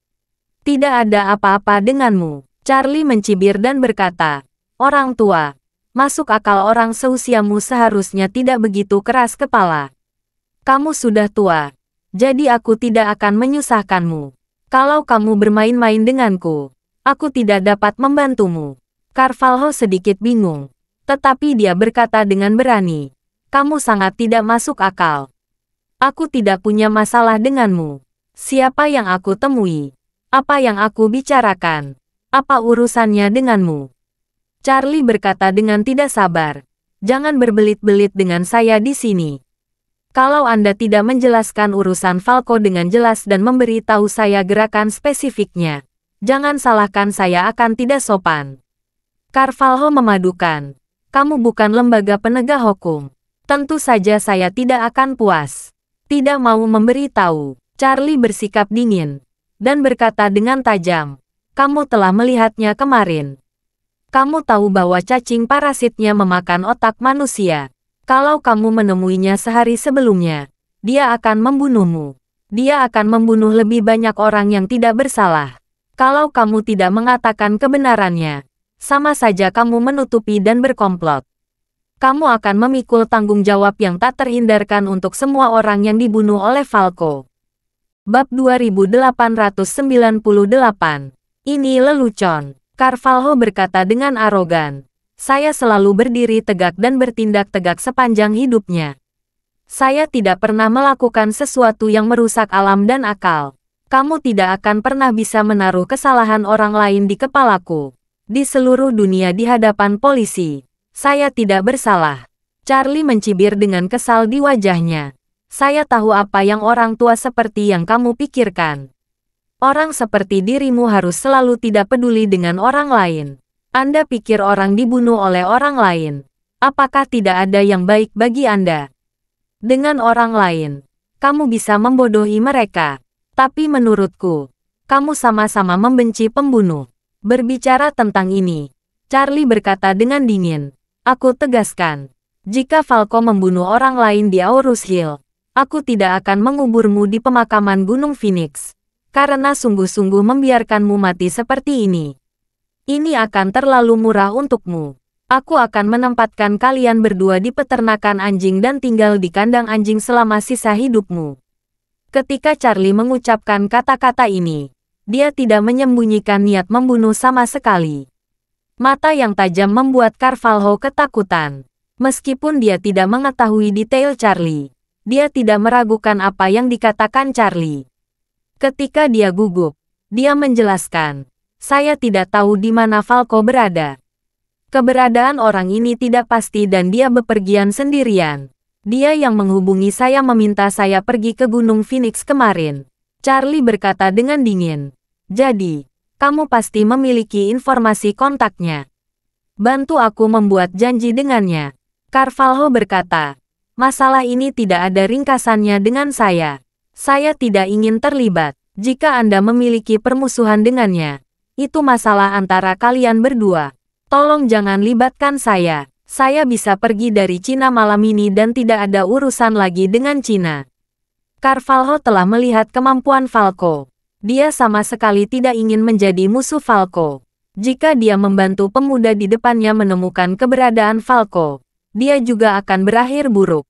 Tidak ada apa-apa denganmu. Charlie mencibir dan berkata, Orang tua, masuk akal orang seusiamu seharusnya tidak begitu keras kepala. Kamu sudah tua, jadi aku tidak akan menyusahkanmu. Kalau kamu bermain-main denganku, aku tidak dapat membantumu. Carvalho sedikit bingung, tetapi dia berkata dengan berani, kamu sangat tidak masuk akal. Aku tidak punya masalah denganmu. Siapa yang aku temui? Apa yang aku bicarakan? Apa urusannya denganmu? Charlie berkata dengan tidak sabar. Jangan berbelit-belit dengan saya di sini. Kalau Anda tidak menjelaskan urusan Falco dengan jelas dan memberi tahu saya gerakan spesifiknya, jangan salahkan saya akan tidak sopan. Carvalho memadukan. Kamu bukan lembaga penegak hukum. Tentu saja saya tidak akan puas. Tidak mau memberi tahu. Charlie bersikap dingin. Dan berkata dengan tajam. Kamu telah melihatnya kemarin. Kamu tahu bahwa cacing parasitnya memakan otak manusia. Kalau kamu menemuinya sehari sebelumnya, dia akan membunuhmu. Dia akan membunuh lebih banyak orang yang tidak bersalah. Kalau kamu tidak mengatakan kebenarannya, sama saja kamu menutupi dan berkomplot kamu akan memikul tanggung jawab yang tak terhindarkan untuk semua orang yang dibunuh oleh Falco. Bab 2898 Ini lelucon, Carvalho berkata dengan arogan. Saya selalu berdiri tegak dan bertindak tegak sepanjang hidupnya. Saya tidak pernah melakukan sesuatu yang merusak alam dan akal. Kamu tidak akan pernah bisa menaruh kesalahan orang lain di kepalaku. Di seluruh dunia di hadapan polisi, saya tidak bersalah. Charlie mencibir dengan kesal di wajahnya. Saya tahu apa yang orang tua seperti yang kamu pikirkan. Orang seperti dirimu harus selalu tidak peduli dengan orang lain. Anda pikir orang dibunuh oleh orang lain. Apakah tidak ada yang baik bagi Anda? Dengan orang lain, kamu bisa membodohi mereka. Tapi menurutku, kamu sama-sama membenci pembunuh. Berbicara tentang ini, Charlie berkata dengan dingin. Aku tegaskan, jika Falco membunuh orang lain di Aurus Hill, aku tidak akan menguburmu di pemakaman Gunung Phoenix, karena sungguh-sungguh membiarkanmu mati seperti ini. Ini akan terlalu murah untukmu. Aku akan menempatkan kalian berdua di peternakan anjing dan tinggal di kandang anjing selama sisa hidupmu. Ketika Charlie mengucapkan kata-kata ini, dia tidak menyembunyikan niat membunuh sama sekali. Mata yang tajam membuat Carvalho ketakutan. Meskipun dia tidak mengetahui detail Charlie, dia tidak meragukan apa yang dikatakan Charlie. Ketika dia gugup, dia menjelaskan, saya tidak tahu di mana Falco berada. Keberadaan orang ini tidak pasti dan dia bepergian sendirian. Dia yang menghubungi saya meminta saya pergi ke Gunung Phoenix kemarin. Charlie berkata dengan dingin. Jadi, kamu pasti memiliki informasi kontaknya. Bantu aku membuat janji dengannya. Carvalho berkata, masalah ini tidak ada ringkasannya dengan saya. Saya tidak ingin terlibat. Jika Anda memiliki permusuhan dengannya, itu masalah antara kalian berdua. Tolong jangan libatkan saya. Saya bisa pergi dari Cina malam ini dan tidak ada urusan lagi dengan Cina. Carvalho telah melihat kemampuan Falco. Dia sama sekali tidak ingin menjadi musuh Falco. Jika dia membantu pemuda di depannya menemukan keberadaan Falco, dia juga akan berakhir buruk.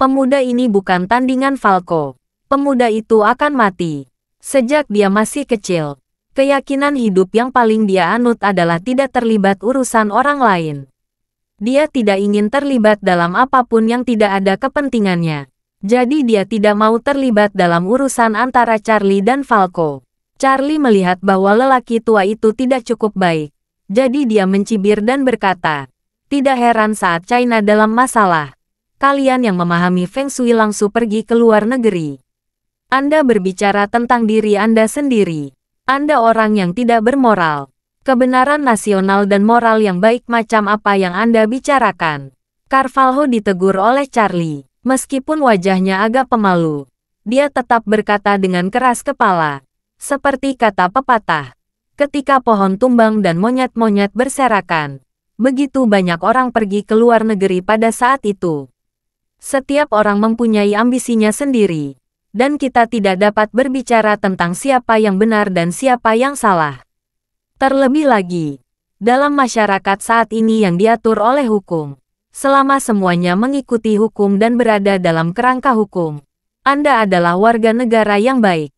Pemuda ini bukan tandingan Falco. Pemuda itu akan mati. Sejak dia masih kecil, keyakinan hidup yang paling dia anut adalah tidak terlibat urusan orang lain. Dia tidak ingin terlibat dalam apapun yang tidak ada kepentingannya. Jadi dia tidak mau terlibat dalam urusan antara Charlie dan Falco. Charlie melihat bahwa lelaki tua itu tidak cukup baik. Jadi dia mencibir dan berkata, tidak heran saat China dalam masalah. Kalian yang memahami Feng Shui langsung pergi ke luar negeri. Anda berbicara tentang diri Anda sendiri. Anda orang yang tidak bermoral. Kebenaran nasional dan moral yang baik macam apa yang Anda bicarakan. Carvalho ditegur oleh Charlie. Meskipun wajahnya agak pemalu, dia tetap berkata dengan keras kepala. Seperti kata pepatah, ketika pohon tumbang dan monyet-monyet berserakan, begitu banyak orang pergi ke luar negeri pada saat itu. Setiap orang mempunyai ambisinya sendiri, dan kita tidak dapat berbicara tentang siapa yang benar dan siapa yang salah. Terlebih lagi, dalam masyarakat saat ini yang diatur oleh hukum, selama semuanya mengikuti hukum dan berada dalam kerangka hukum. Anda adalah warga negara yang baik.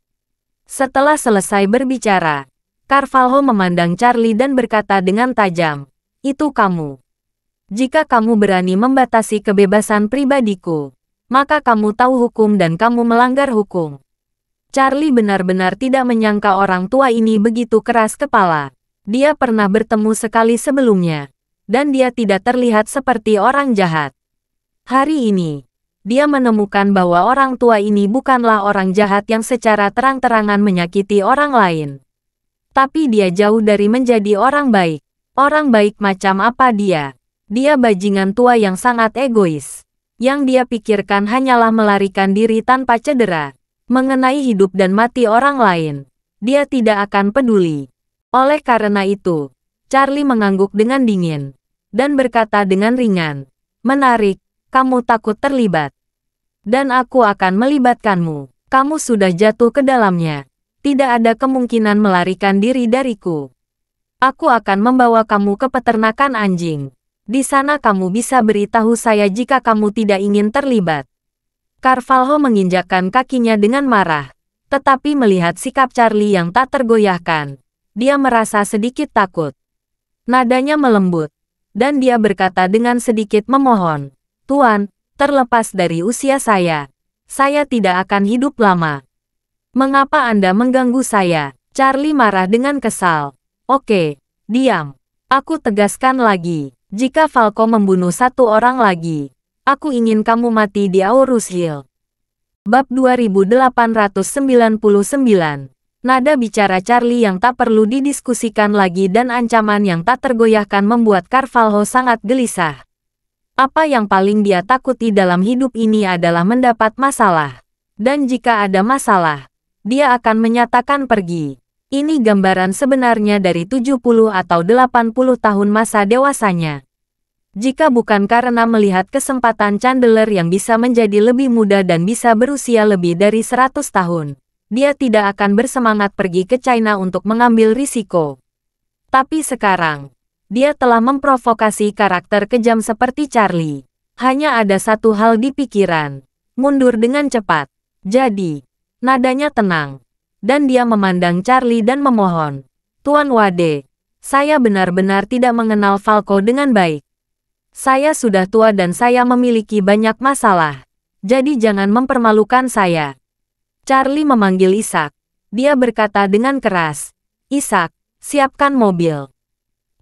Setelah selesai berbicara, Carvalho memandang Charlie dan berkata dengan tajam, itu kamu. Jika kamu berani membatasi kebebasan pribadiku, maka kamu tahu hukum dan kamu melanggar hukum. Charlie benar-benar tidak menyangka orang tua ini begitu keras kepala. Dia pernah bertemu sekali sebelumnya, dan dia tidak terlihat seperti orang jahat. Hari ini, dia menemukan bahwa orang tua ini bukanlah orang jahat yang secara terang-terangan menyakiti orang lain. Tapi dia jauh dari menjadi orang baik. Orang baik macam apa dia? Dia bajingan tua yang sangat egois. Yang dia pikirkan hanyalah melarikan diri tanpa cedera. Mengenai hidup dan mati orang lain, dia tidak akan peduli. Oleh karena itu, Charlie mengangguk dengan dingin dan berkata dengan ringan, Menarik, kamu takut terlibat. Dan aku akan melibatkanmu. Kamu sudah jatuh ke dalamnya. Tidak ada kemungkinan melarikan diri dariku. Aku akan membawa kamu ke peternakan anjing. Di sana kamu bisa beritahu saya jika kamu tidak ingin terlibat. Carvalho menginjakkan kakinya dengan marah. Tetapi melihat sikap Charlie yang tak tergoyahkan, dia merasa sedikit takut. Nadanya melembut dan dia berkata dengan sedikit memohon, Tuan, terlepas dari usia saya, saya tidak akan hidup lama. Mengapa Anda mengganggu saya? Charlie marah dengan kesal. Oke, diam. Aku tegaskan lagi, jika Falco membunuh satu orang lagi, aku ingin kamu mati di Aurus Hill. Bab 2899 Nada bicara Charlie yang tak perlu didiskusikan lagi dan ancaman yang tak tergoyahkan membuat Carvalho sangat gelisah. Apa yang paling dia takuti dalam hidup ini adalah mendapat masalah. Dan jika ada masalah, dia akan menyatakan pergi. Ini gambaran sebenarnya dari 70 atau 80 tahun masa dewasanya. Jika bukan karena melihat kesempatan Chandler yang bisa menjadi lebih muda dan bisa berusia lebih dari 100 tahun dia tidak akan bersemangat pergi ke China untuk mengambil risiko. Tapi sekarang, dia telah memprovokasi karakter kejam seperti Charlie. Hanya ada satu hal di pikiran. Mundur dengan cepat. Jadi, nadanya tenang. Dan dia memandang Charlie dan memohon. Tuan Wade, saya benar-benar tidak mengenal Falco dengan baik. Saya sudah tua dan saya memiliki banyak masalah. Jadi jangan mempermalukan saya. Charlie memanggil Isak. Dia berkata dengan keras, Isak, siapkan mobil.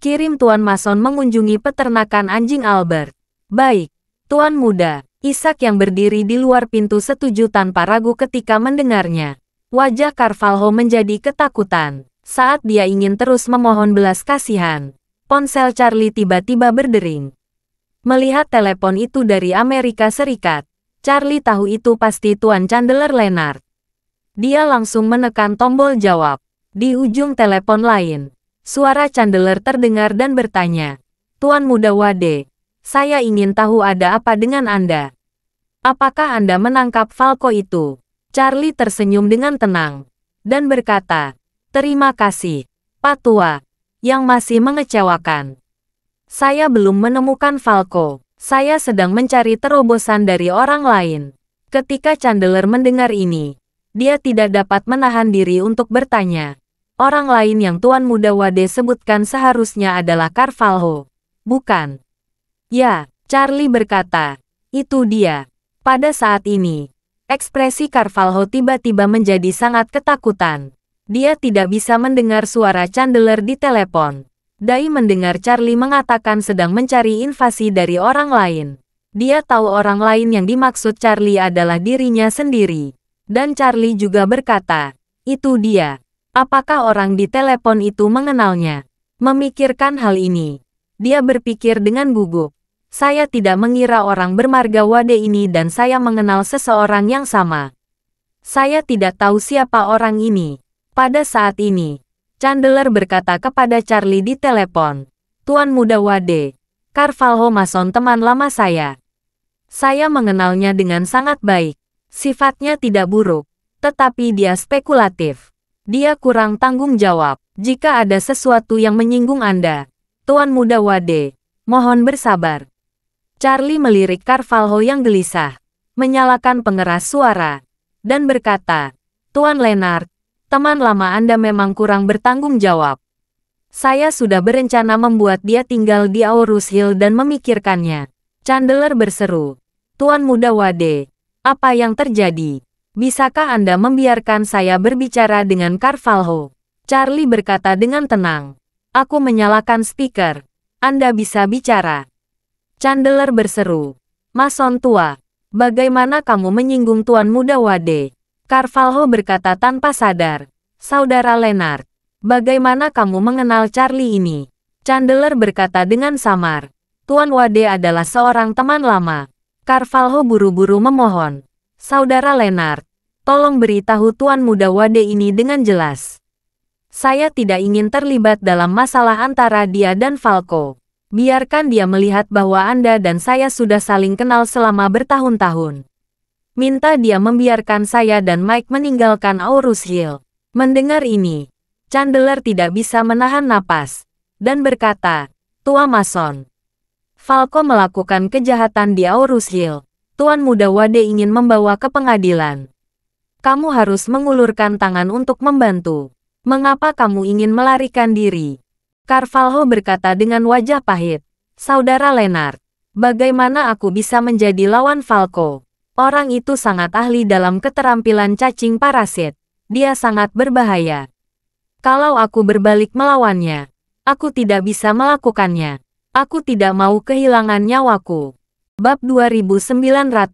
Kirim Tuan Mason mengunjungi peternakan anjing Albert. Baik, Tuan Muda, Isak yang berdiri di luar pintu setuju tanpa ragu ketika mendengarnya. Wajah Carvalho menjadi ketakutan saat dia ingin terus memohon belas kasihan. Ponsel Charlie tiba-tiba berdering. Melihat telepon itu dari Amerika Serikat, Charlie tahu itu pasti Tuan Chandler Leonard. Dia langsung menekan tombol jawab. Di ujung telepon lain, suara Chandler terdengar dan bertanya, Tuan Muda Wade, saya ingin tahu ada apa dengan Anda. Apakah Anda menangkap Falco itu? Charlie tersenyum dengan tenang dan berkata, Terima kasih, Pak Tua, yang masih mengecewakan. Saya belum menemukan Falco. Saya sedang mencari terobosan dari orang lain. Ketika Chandler mendengar ini, dia tidak dapat menahan diri untuk bertanya. Orang lain yang Tuan Muda Wade sebutkan seharusnya adalah Carvalho. Bukan. Ya, Charlie berkata. Itu dia. Pada saat ini, ekspresi Carvalho tiba-tiba menjadi sangat ketakutan. Dia tidak bisa mendengar suara Chandler di telepon. Dai mendengar Charlie mengatakan sedang mencari invasi dari orang lain. Dia tahu orang lain yang dimaksud Charlie adalah dirinya sendiri. Dan Charlie juga berkata, itu dia. Apakah orang di telepon itu mengenalnya? Memikirkan hal ini, dia berpikir dengan gugup. Saya tidak mengira orang bermarga Wade ini dan saya mengenal seseorang yang sama. Saya tidak tahu siapa orang ini. Pada saat ini, Chandler berkata kepada Charlie di telepon. Tuan Muda Wade, Carvalho Mason teman lama saya. Saya mengenalnya dengan sangat baik. Sifatnya tidak buruk, tetapi dia spekulatif. Dia kurang tanggung jawab. Jika ada sesuatu yang menyinggung Anda, Tuan Muda Wade, mohon bersabar. Charlie melirik Carvalho yang gelisah, menyalakan pengeras suara, dan berkata, Tuan Leonard, teman lama Anda memang kurang bertanggung jawab. Saya sudah berencana membuat dia tinggal di Aorus Hill dan memikirkannya. Chandler berseru, Tuan Muda Wade, apa yang terjadi? Bisakah Anda membiarkan saya berbicara dengan Carvalho? Charlie berkata dengan tenang. Aku menyalakan speaker. Anda bisa bicara. Chandler berseru. Mason tua, bagaimana kamu menyinggung tuan muda Wade? Carvalho berkata tanpa sadar. Saudara Leonard, bagaimana kamu mengenal Charlie ini? Chandler berkata dengan samar. Tuan Wade adalah seorang teman lama. Carvalho buru-buru memohon. Saudara Leonard, tolong beritahu Tuan Muda Wade ini dengan jelas. Saya tidak ingin terlibat dalam masalah antara dia dan Falco. Biarkan dia melihat bahwa Anda dan saya sudah saling kenal selama bertahun-tahun. Minta dia membiarkan saya dan Mike meninggalkan Aurus Hill. Mendengar ini, Chandler tidak bisa menahan napas dan berkata, Tua Mason, Falco melakukan kejahatan di Aurus Hill. Tuan Muda Wade ingin membawa ke pengadilan. Kamu harus mengulurkan tangan untuk membantu. Mengapa kamu ingin melarikan diri? Carvalho berkata dengan wajah pahit. Saudara Leonard, bagaimana aku bisa menjadi lawan Falco? Orang itu sangat ahli dalam keterampilan cacing parasit. Dia sangat berbahaya. Kalau aku berbalik melawannya, aku tidak bisa melakukannya. Aku tidak mau kehilangan nyawaku. Bab 2900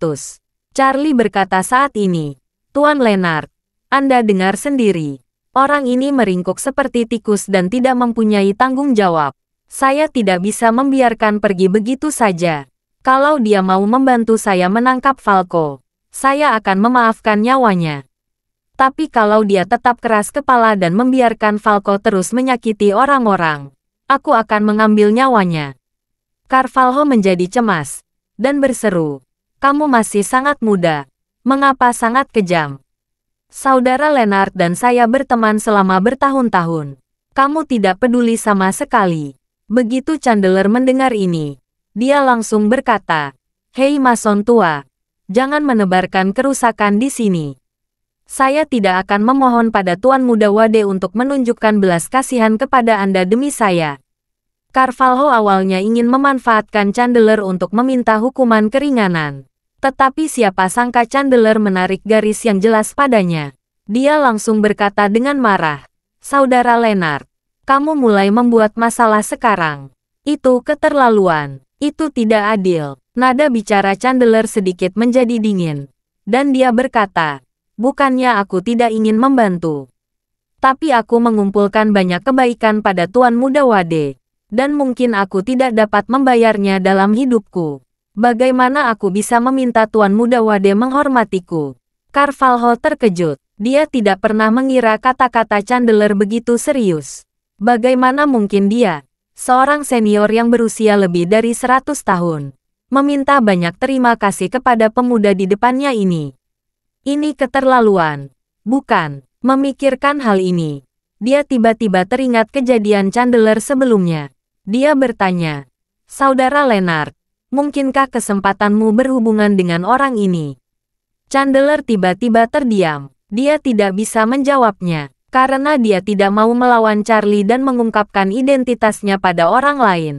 Charlie berkata saat ini, Tuan Leonard, Anda dengar sendiri. Orang ini meringkuk seperti tikus dan tidak mempunyai tanggung jawab. Saya tidak bisa membiarkan pergi begitu saja. Kalau dia mau membantu saya menangkap Falco, saya akan memaafkan nyawanya. Tapi kalau dia tetap keras kepala dan membiarkan Falco terus menyakiti orang-orang, Aku akan mengambil nyawanya. Carvalho menjadi cemas dan berseru. Kamu masih sangat muda. Mengapa sangat kejam? Saudara Leonard dan saya berteman selama bertahun-tahun. Kamu tidak peduli sama sekali. Begitu Chandler mendengar ini, dia langsung berkata, Hei Mason tua, jangan menebarkan kerusakan di sini saya tidak akan memohon pada Tuan Muda Wade untuk menunjukkan belas kasihan kepada Anda demi saya. Carvalho awalnya ingin memanfaatkan Chandler untuk meminta hukuman keringanan. Tetapi siapa sangka Chandler menarik garis yang jelas padanya. Dia langsung berkata dengan marah, Saudara Leonard, kamu mulai membuat masalah sekarang. Itu keterlaluan. Itu tidak adil. Nada bicara Chandler sedikit menjadi dingin. Dan dia berkata, Bukannya aku tidak ingin membantu. Tapi aku mengumpulkan banyak kebaikan pada Tuan Muda Wade. Dan mungkin aku tidak dapat membayarnya dalam hidupku. Bagaimana aku bisa meminta Tuan Muda Wade menghormatiku? Carvalho terkejut. Dia tidak pernah mengira kata-kata Chandler begitu serius. Bagaimana mungkin dia, seorang senior yang berusia lebih dari 100 tahun, meminta banyak terima kasih kepada pemuda di depannya ini? Ini keterlaluan. Bukan, memikirkan hal ini. Dia tiba-tiba teringat kejadian Chandler sebelumnya. Dia bertanya, Saudara Leonard, mungkinkah kesempatanmu berhubungan dengan orang ini? Chandler tiba-tiba terdiam. Dia tidak bisa menjawabnya, karena dia tidak mau melawan Charlie dan mengungkapkan identitasnya pada orang lain.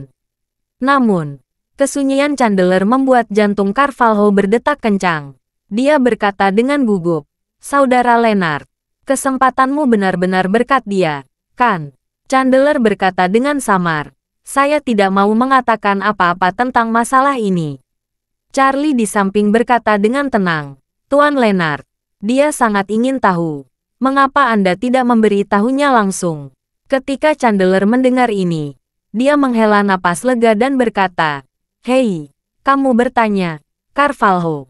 Namun, kesunyian Chandler membuat jantung Carvalho berdetak kencang. Dia berkata dengan gugup. Saudara Leonard, kesempatanmu benar-benar berkat dia, kan? Chandler berkata dengan samar. Saya tidak mau mengatakan apa-apa tentang masalah ini. Charlie di samping berkata dengan tenang. Tuan Leonard, dia sangat ingin tahu. Mengapa Anda tidak memberi tahunya langsung? Ketika Chandler mendengar ini, dia menghela napas lega dan berkata, Hei, kamu bertanya, Carvalho,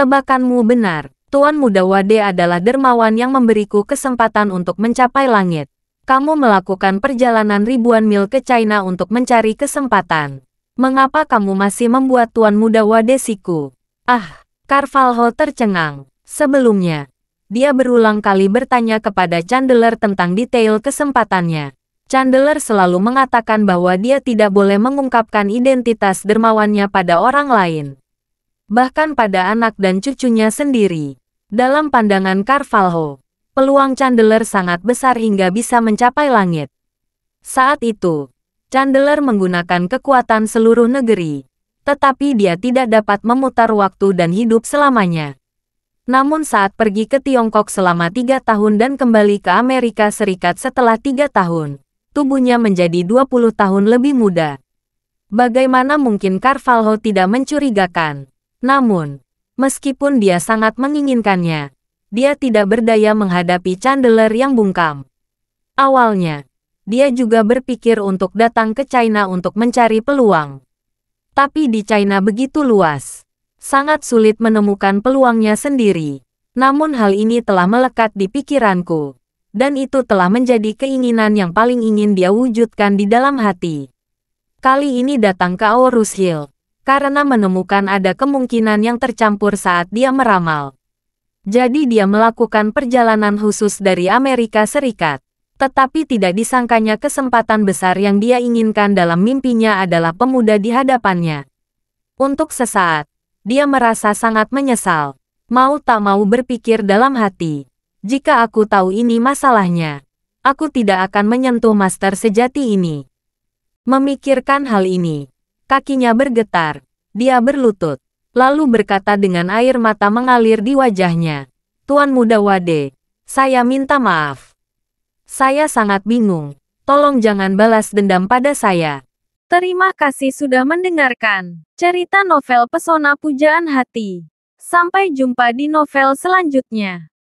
Tebakanmu benar, Tuan Muda Wade adalah dermawan yang memberiku kesempatan untuk mencapai langit. Kamu melakukan perjalanan ribuan mil ke China untuk mencari kesempatan. Mengapa kamu masih membuat Tuan Muda Wade siku? Ah, Carvalho tercengang. Sebelumnya, dia berulang kali bertanya kepada Chandler tentang detail kesempatannya. Chandler selalu mengatakan bahwa dia tidak boleh mengungkapkan identitas dermawannya pada orang lain bahkan pada anak dan cucunya sendiri. Dalam pandangan Carvalho, peluang Chandler sangat besar hingga bisa mencapai langit. Saat itu, Chandler menggunakan kekuatan seluruh negeri, tetapi dia tidak dapat memutar waktu dan hidup selamanya. Namun saat pergi ke Tiongkok selama tiga tahun dan kembali ke Amerika Serikat setelah tiga tahun, tubuhnya menjadi 20 tahun lebih muda. Bagaimana mungkin Carvalho tidak mencurigakan? Namun, meskipun dia sangat menginginkannya, dia tidak berdaya menghadapi Chandler yang bungkam. Awalnya, dia juga berpikir untuk datang ke China untuk mencari peluang. Tapi di China begitu luas, sangat sulit menemukan peluangnya sendiri. Namun hal ini telah melekat di pikiranku, dan itu telah menjadi keinginan yang paling ingin dia wujudkan di dalam hati. Kali ini datang ke Aorus Hill, karena menemukan ada kemungkinan yang tercampur saat dia meramal. Jadi dia melakukan perjalanan khusus dari Amerika Serikat. Tetapi tidak disangkanya kesempatan besar yang dia inginkan dalam mimpinya adalah pemuda di hadapannya. Untuk sesaat, dia merasa sangat menyesal. Mau tak mau berpikir dalam hati. Jika aku tahu ini masalahnya, aku tidak akan menyentuh master sejati ini. Memikirkan hal ini, Kakinya bergetar. Dia berlutut. Lalu berkata dengan air mata mengalir di wajahnya. Tuan Muda Wade, saya minta maaf. Saya sangat bingung. Tolong jangan balas dendam pada saya. Terima kasih sudah mendengarkan cerita novel Pesona Pujaan Hati. Sampai jumpa di novel selanjutnya.